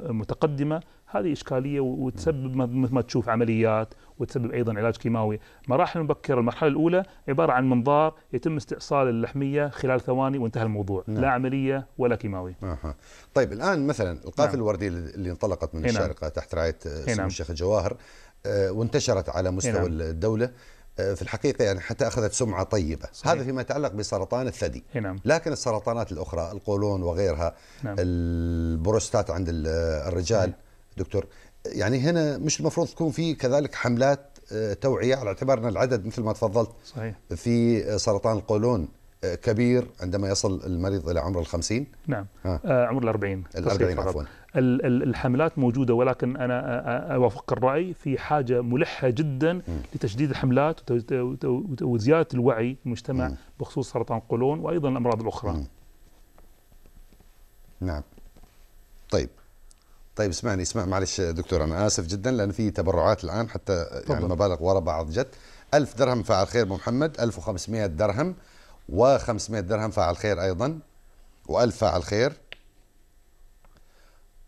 المتقدمة هذه إشكالية وتسبب مثل ما تشوف عمليات وتسبب أيضا علاج كيماوي مراحل مبكرة المرحلة الأولى عبارة عن منظار يتم استئصال اللحمية خلال ثواني وانتهى الموضوع نعم. لا عملية ولا كيماوي أه. طيب الآن مثلا القافلة نعم. الوردية اللي انطلقت من نعم. الشارقة نعم. تحت رعاية نعم. سمو الشيخ الجواهر آه، وانتشرت على مستوى نعم. الدولة آه، في الحقيقة يعني حتى أخذت سمعة طيبة صحيح. هذا فيما يتعلق بسرطان الثدي نعم. لكن السرطانات الأخرى القولون وغيرها نعم. البروستات عند الرجال صحيح. نعم. دكتور يعني هنا مش المفروض تكون في كذلك حملات آه، توعيه على اعتبار ان العدد مثل ما تفضلت صحيح في سرطان القولون آه، كبير عندما يصل المريض الى عمر الخمسين نعم آه. عمر الأربعين الأربعين عفوا الحملات موجوده ولكن انا آه، اوافقك الراي في حاجه ملحه جدا م. لتشديد الحملات وزياده الوعي المجتمع م. بخصوص سرطان القولون وايضا الامراض الاخرى م. نعم طيب طيب اسمعني اسمع معلش دكتور انا اسف جدا لان في تبرعات الان حتى طبعا. يعني مبالغ ورا بعض جت 1000 درهم فاعل خير محمد 1500 درهم و500 درهم فاعل خير ايضا و1000 فاعل خير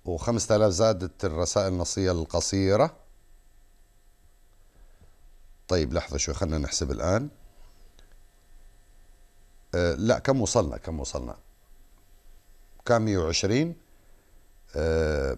و5000 زادت الرسائل النصيه القصيره طيب لحظه شوي خلينا نحسب الان أه لا كم وصلنا كم وصلنا كم 120 أه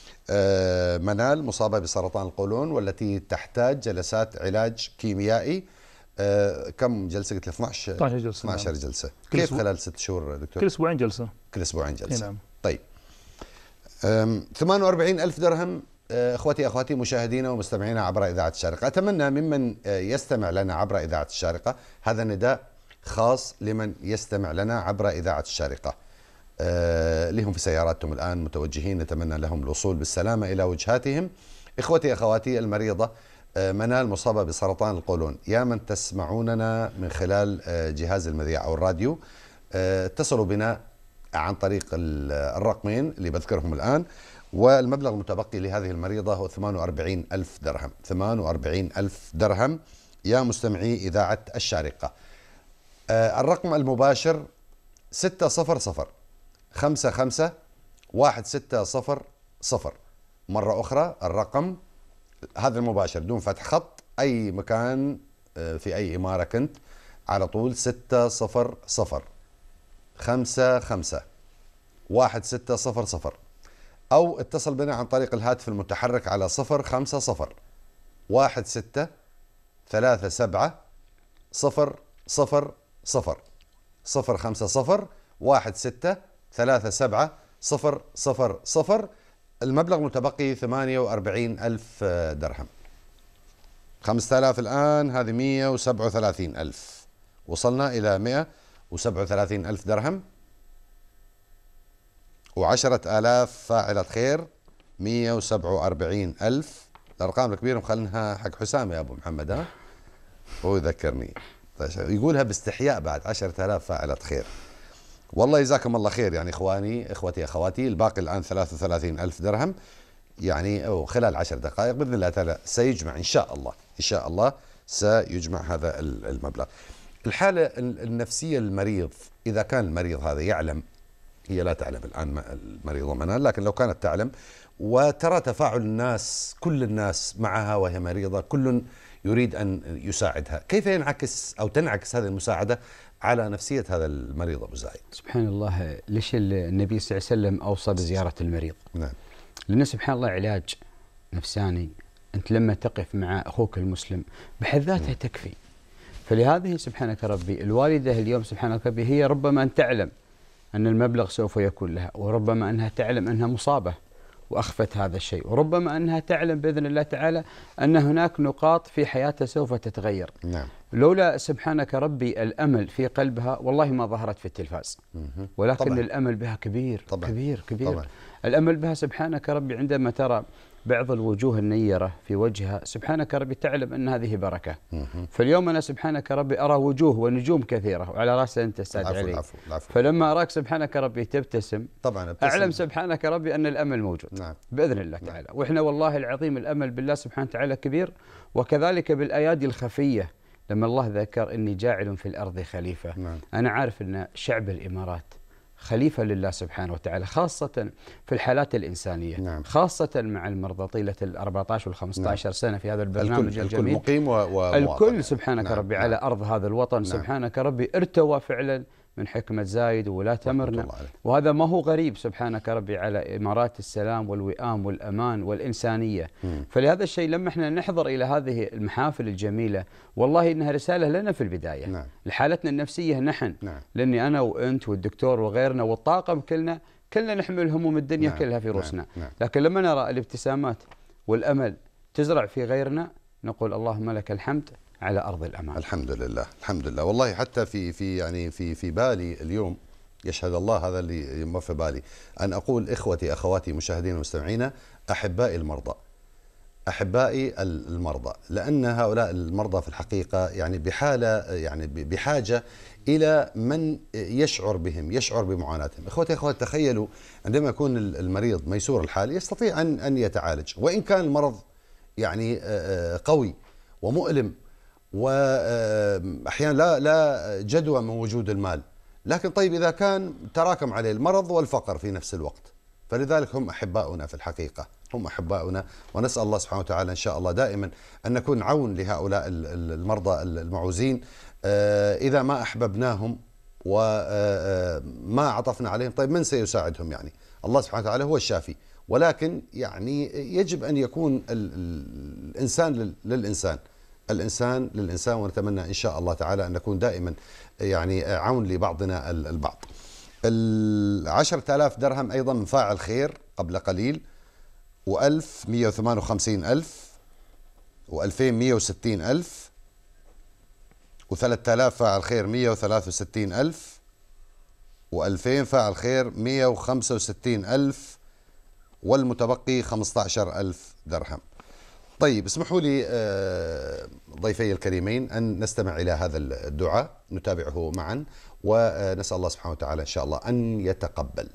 آه، منال مصابة بسرطان القولون والتي تحتاج جلسات علاج كيميائي آه، كم جلسه قلت 12 12 جلسه 12 نعم. جلسه كيف خلال ست شهور دكتور كل اسبوعين جلسه كل اسبوعين جلسه نعم طيب 48 ألف درهم آه، اخوتي اخواتي مشاهدينا ومستمعينا عبر اذاعه الشارقه اتمنى ممن يستمع لنا عبر اذاعه الشارقه هذا نداء خاص لمن يستمع لنا عبر اذاعه الشارقه آه، لهم في سياراتهم الآن متوجهين نتمنى لهم الوصول بالسلامة إلى وجهاتهم إخوتي أخواتي المريضة آه، منال مصابة بسرطان القولون يا من تسمعوننا من خلال آه، جهاز المذيع أو الراديو اتصلوا بنا عن طريق الرقمين اللي بذكرهم الآن والمبلغ المتبقي لهذه المريضة هو 48 ألف درهم 48 ألف درهم يا مستمعي إذاعة الشارقة الرقم المباشر 600 خمسة خمسة واحد ستة صفر صفر مرة أخرى الرقم هذا المباشر دون فتح خط أي مكان آه، في أي إمارة كنت على طول ستة صفر صفر خمسة خمسة واحد ستة صفر صفر أو اتصل بنا عن طريق الهاتف المتحرك على صفر خمسة صفر واحد ستة ثلاثة سبعة صفر صفر صفر صفر خمسة صفر واحد ستة ثلاثة سبعة صفر صفر صفر المبلغ متبقي وأربعين ألف درهم خمسة آلاف الآن هذه مية وسبعة وثلاثين ألف وصلنا إلى مئة وسبعة وثلاثين ألف درهم وعشرة آلاف فاعلة خير مية وسبعة وأربعين ألف الأرقام الكبيرة مخلنها حق حسام يا أبو محمد ها هو يذكرني طيب، يقولها باستحياء بعد عشرة آلاف فاعلة خير والله جزاكم الله خير يعني اخواني اخوتي اخواتي الباقي الان 33 الف درهم يعني أو خلال 10 دقائق باذن الله تعالى سيجمع ان شاء الله ان شاء الله سيجمع هذا المبلغ. الحاله النفسيه للمريض اذا كان المريض هذا يعلم هي لا تعلم الان المريضه منال لكن لو كانت تعلم وترى تفاعل الناس كل الناس معها وهي مريضه كل يريد ان يساعدها، كيف ينعكس او تنعكس هذه المساعده على نفسية هذا المريض أبو زايد سبحان الله ليش النبي صلى الله عليه وسلم أوصى بزيارة المريض نعم لأن سبحان الله علاج نفساني أنت لما تقف مع أخوك المسلم بحد ذاتها نعم. تكفي فلهذه سبحانك ربي الوالدة اليوم سبحانك ربي هي ربما أن تعلم أن المبلغ سوف يكون لها وربما أنها تعلم أنها مصابة وأخفت هذا الشيء وربما أنها تعلم بإذن الله تعالى أن هناك نقاط في حياتها سوف تتغير نعم. لولا سبحانك ربي الأمل في قلبها والله ما ظهرت في التلفاز ولكن طبعًا. الأمل بها كبير طبعًا. كبير كبير طبعًا. الأمل بها سبحانك ربي عندما ترى بعض الوجوه النيرة في وجهها سبحانك ربي تعلم أن هذه بركة فاليوم أنا سبحانك ربي أرى وجوه ونجوم كثيرة وعلى رأسها أنت أستاذ علي العفو العفو فلما أراك سبحانك ربي تبتسم طبعا أبتسم أعلم سبحانك ربي أن الأمل موجود نعم بإذن الله نعم تعالى وإحنا والله العظيم الأمل بالله سبحانه وتعالى كبير وكذلك بالأيادي الخفية لما الله ذكر إني جاعل في الأرض خليفة نعم أنا عارف أن شعب الإمارات خليفة لله سبحانه وتعالى خاصة في الحالات الإنسانية نعم. خاصة مع المرضى طيلة ال 14 وال 15 نعم. سنة في هذا البرنامج الكل الجميل الكل مقيم و... الكل سبحانك نعم. ربي نعم. على أرض هذا الوطن نعم. سبحانك ربي ارتوى فعلا من حكمة زايد وولاة أمرنا وهذا ما هو غريب سبحانك ربي على إمارات السلام والوئام والأمان والإنسانية م. فلهذا الشيء لما احنا نحضر إلى هذه المحافل الجميلة والله إنها رسالة لنا في البداية نعم. لحالتنا النفسية نحن نعم. لأني أنا وأنت والدكتور وغيرنا والطاقم كلنا كلنا نحمل هموم الدنيا نعم. كلها في نعم. رؤوسنا نعم. نعم. لكن لما نرى الابتسامات والأمل تزرع في غيرنا نقول اللهم لك الحمد على ارض الامان الحمد لله الحمد لله والله حتى في في يعني في في بالي اليوم يشهد الله هذا اللي ما في بالي ان اقول اخوتي اخواتي مشاهدينا ومستمعينا احبائي المرضى احبائي المرضى لان هؤلاء المرضى في الحقيقه يعني بحاله يعني بحاجه الى من يشعر بهم يشعر بمعاناتهم اخوتي اخوات تخيلوا عندما يكون المريض ميسور الحال يستطيع ان ان يتعالج وان كان المرض يعني قوي ومؤلم واحيانا لا لا جدوى من وجود المال لكن طيب اذا كان تراكم عليه المرض والفقر في نفس الوقت فلذلك هم احباؤنا في الحقيقه هم احباؤنا ونسال الله سبحانه وتعالى ان شاء الله دائما ان نكون عون لهؤلاء المرضى المعوزين آه، اذا ما احببناهم وما آه، آه، عطفنا عليهم طيب من سيساعدهم يعني الله سبحانه وتعالى هو الشافي ولكن يعني يجب ان يكون الانسان للانسان الانسان للانسان ونتمنى ان شاء الله تعالى ان نكون دائما يعني عون لبعضنا البعض. ال 10000 درهم ايضا من فاعل خير قبل قليل و1158000 و2160000 و3000 فاعل خير 163000 و2000 فاعل خير 165000 والمتبقي 15000 درهم. طيب اسمحوا لي آه، ضيفي الكريمين أن نستمع إلى هذا الدعاء نتابعه معا ونسأل الله سبحانه وتعالى إن شاء الله أن يتقبل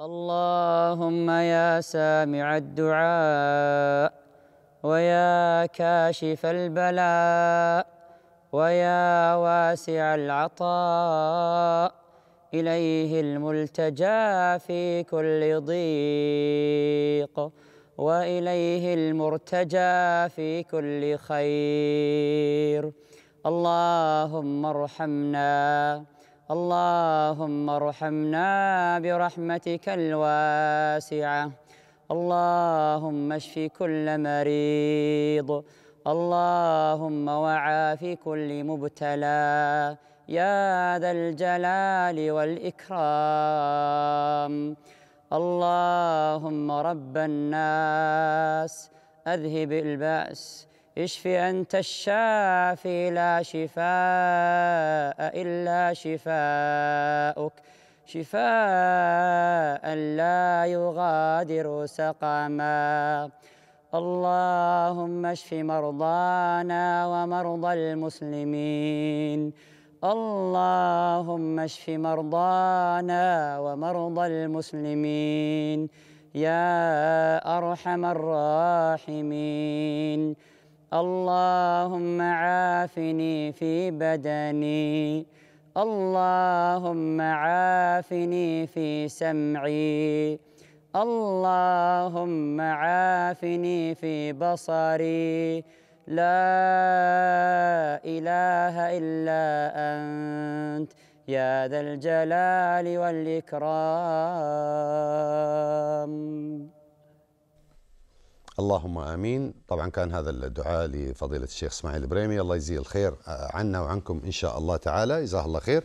اللهم يا سامع الدعاء ويا كاشف البلاء ويا واسع العطاء إليه الملتجى في كل ضيق وإليه المرتجى في كل خير اللهم ارحمنا اللهم ارحمنا برحمتك الواسعة اللهم اشف كل مريض اللهم وعاف كل مبتلى يا ذا الجلال والإكرام اللهم رب الناس أذهب البأس اشف أنت الشافي لا شفاء إلا شفاءك شفاء لا يغادر سقما اللهم اشف مرضانا ومرضى المسلمين اللهم اشف مرضانا ومرضى المسلمين يا ارحم الراحمين اللهم عافني في بدني اللهم عافني في سمعي اللهم عافني في بصري لا إله إلا أنت يا ذا الجلال والإكرام اللهم امين طبعا كان هذا الدعاء لفضيله الشيخ اسماعيل البريمي الله يجزيه الخير آه، عنا وعنكم ان شاء الله تعالى جزاه الله خير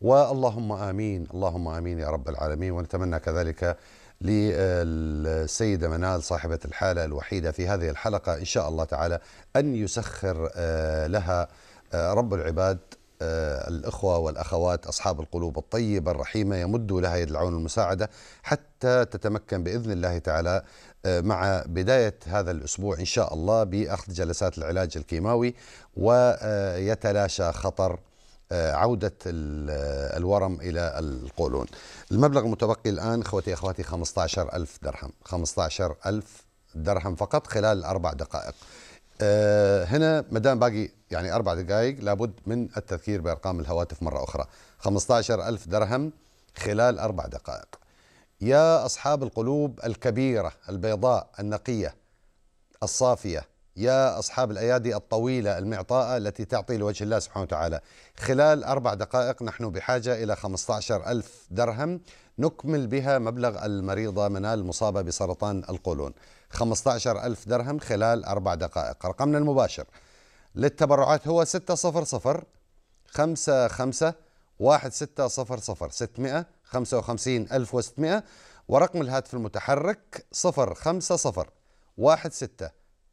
واللهم امين اللهم امين يا رب العالمين ونتمنى كذلك للسيدة منال صاحبة الحالة الوحيدة في هذه الحلقة إن شاء الله تعالى أن يسخر آه، لها آه، رب العباد آه، الإخوة والأخوات أصحاب القلوب الطيبة الرحيمة يمدوا لها يد العون المساعدة حتى تتمكن بإذن الله تعالى مع بداية هذا الأسبوع إن شاء الله بأخذ جلسات العلاج الكيماوي ويتلاشى خطر آه، عودة آه، الورم إلى القولون المبلغ المتبقي الآن أخوتي أخواتي 15 ألف درهم 15 ألف درهم فقط خلال أربع دقائق آه، هنا مدام باقي يعني أربع دقائق لابد من التذكير بأرقام الهواتف مرة أخرى 15 ألف درهم خلال أربع دقائق يا أصحاب القلوب الكبيرة البيضاء النقية الصافية يا أصحاب الأيادي الطويلة المعطاءة التي تعطي لوجه الله سبحانه وتعالى خلال أربع دقائق نحن بحاجة إلى 15 ألف درهم نكمل بها مبلغ المريضة منال المصابة بسرطان القولون 15 ألف درهم خلال أربع دقائق رقمنا المباشر للتبرعات هو 600 55 1600 1600 ورقم الهاتف المتحرك 050 16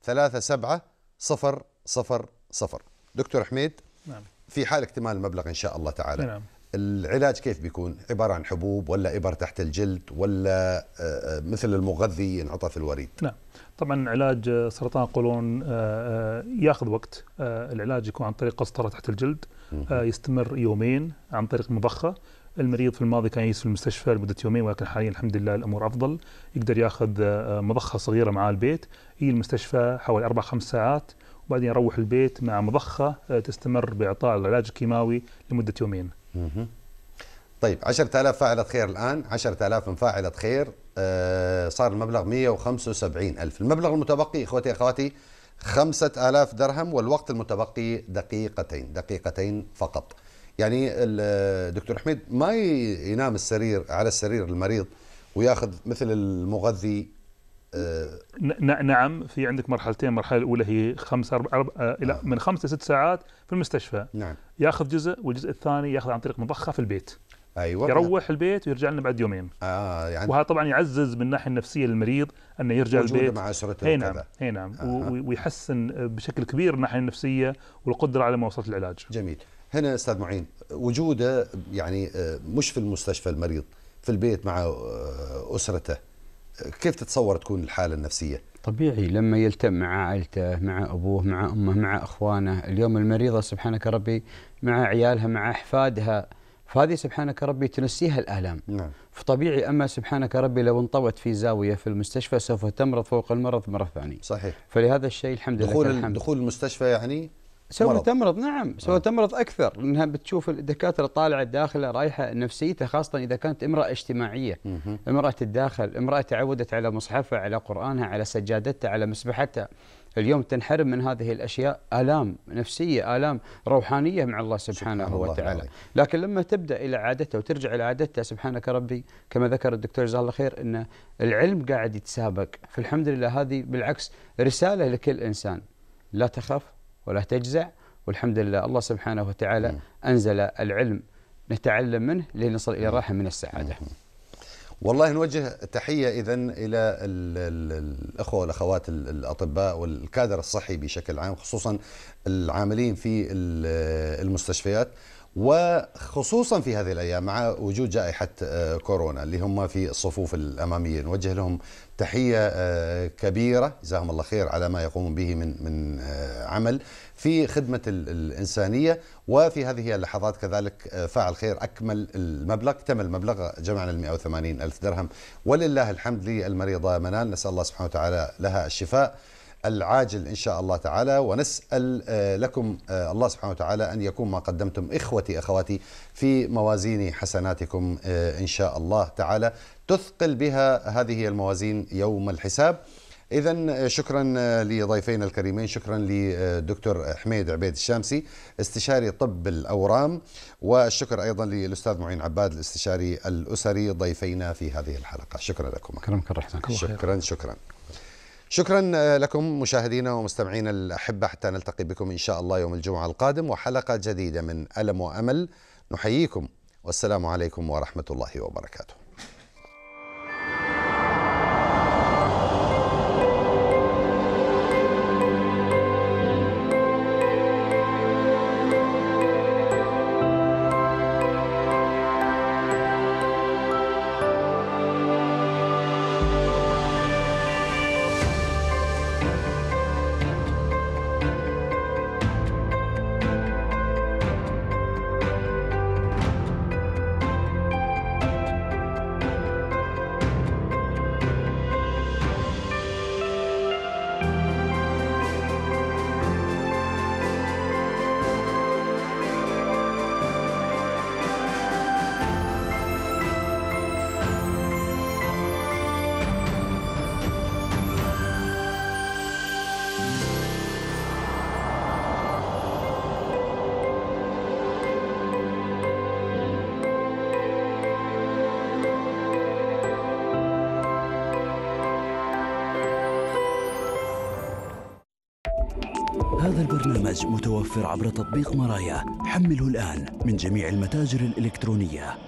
ثلاثة سبعة صفر صفر صفر دكتور حميد نعم. في حال اكتمال المبلغ إن شاء الله تعالى نعم. العلاج كيف بيكون عبارة عن حبوب ولا إبر تحت الجلد ولا آه، آه، مثل المغذي ينعطى في الوريد نعم طبعا علاج آه، سرطان القولون ياخذ وقت العلاج يكون عن طريق قسطرة تحت الجلد يستمر يومين عن طريق مضخة المريض في الماضي كان يجلس في المستشفى لمده يومين ولكن حاليا الحمد لله الامور افضل يقدر ياخذ آه، مضخه صغيره معاه البيت يجي المستشفى حوالي اربع خمس ساعات وبعدين يروح البيت مع مضخه آه، تستمر باعطاء العلاج الكيماوي لمده يومين. طيب 10000 فاعلة خير الآن 10000 من فاعلة خير آه، صار المبلغ 175000 المبلغ المتبقي إخوتي أخواتي 5000 درهم والوقت المتبقي دقيقتين دقيقتين فقط يعني الدكتور حميد ما ينام السرير على السرير المريض وياخذ مثل المغذي آه نعم في عندك مرحلتين المرحله الاولى هي خمس أربع أربع آه، الى آه. من خمس لست ساعات في المستشفى نعم ياخذ جزء والجزء الثاني ياخذ عن طريق مضخه في البيت ايوه يروح نعم. البيت ويرجع لنا بعد يومين اه يعني وهذا طبعا يعزز من الناحيه النفسيه للمريض انه يرجع البيت مع اسرته اي نعم اي نعم آه. آه. ويحسن بشكل كبير الناحيه النفسيه والقدره على مواصله العلاج جميل هنا استاذ معين وجوده يعني آه، مش في المستشفى المريض في البيت مع آه، اسرته كيف تتصور تكون الحاله النفسيه طبيعي لما يلتم مع عائلته مع ابوه مع امه مع اخوانه اليوم المريضه سبحانك ربي مع عيالها مع احفادها فهذه سبحانك ربي تنسيها الآلام نعم. فطبيعي أما سبحانك ربي لو انطوت في زاوية في المستشفى سوف تمرض فوق المرض مرة ثانية صحيح فلهذا الشيء الحمد لله دخول الحمد. دخول المستشفى يعني سوف تمرض نعم سوف آه. تمرض اكثر لانها بتشوف الدكاتره طالعه داخله رايحه نفسيتها خاصه اذا كانت امراه اجتماعيه مه. امراه الداخل امراه تعودت على مصحفها على قرانها على سجادتها على مسبحتها اليوم تنحرم من هذه الاشياء الام نفسيه الام روحانيه مع الله سبحانه سبحان وتعالى الله لكن لما تبدا الى عادتها وترجع الى عادتها سبحانك ربي كما ذكر الدكتور جزاه الله خير ان العلم قاعد يتسابق فالحمد لله هذه بالعكس رساله لكل انسان لا تخاف ولا تجزع والحمد لله الله سبحانه وتعالى أنزل العلم نتعلم منه لنصل إلى راحة من السعادة والله نوجه تحية إذا إلى الأخوة والأخوات الأطباء والكادر الصحي بشكل عام خصوصا العاملين في المستشفيات وخصوصا في هذه الايام مع وجود جائحه آه، كورونا اللي هم في الصفوف الاماميه نوجه لهم تحيه آه، كبيره جزاهم الله خير على ما يقومون به من من آه، عمل في خدمه الانسانيه وفي هذه اللحظات كذلك فاعل خير اكمل المبلغ تم المبلغ جمعنا ال 180 الف درهم ولله الحمد للمريضه منال نسال الله سبحانه وتعالى لها الشفاء العاجل إن شاء الله تعالى ونسأل آه، لكم آه، الله سبحانه وتعالى أن يكون ما قدمتم إخوتي أخواتي في موازين حسناتكم آه، إن شاء الله تعالى تثقل بها هذه الموازين يوم الحساب إذا شكرا لضيفينا الكريمين شكرا لدكتور حميد عبيد الشامسي استشاري طب الأورام والشكر أيضا للأستاذ معين عباد الاستشاري الأسري ضيفينا في هذه الحلقة شكرا لكم أكرمك الرحمن شكرا شكرا شكرا آه، لكم مشاهدينا ومستمعينا الأحبة حتى نلتقي بكم إن شاء الله يوم الجمعة القادم وحلقة جديدة من ألم وأمل نحييكم والسلام عليكم ورحمة الله وبركاته تطبيق مرايا حمله الآن من جميع المتاجر الإلكترونية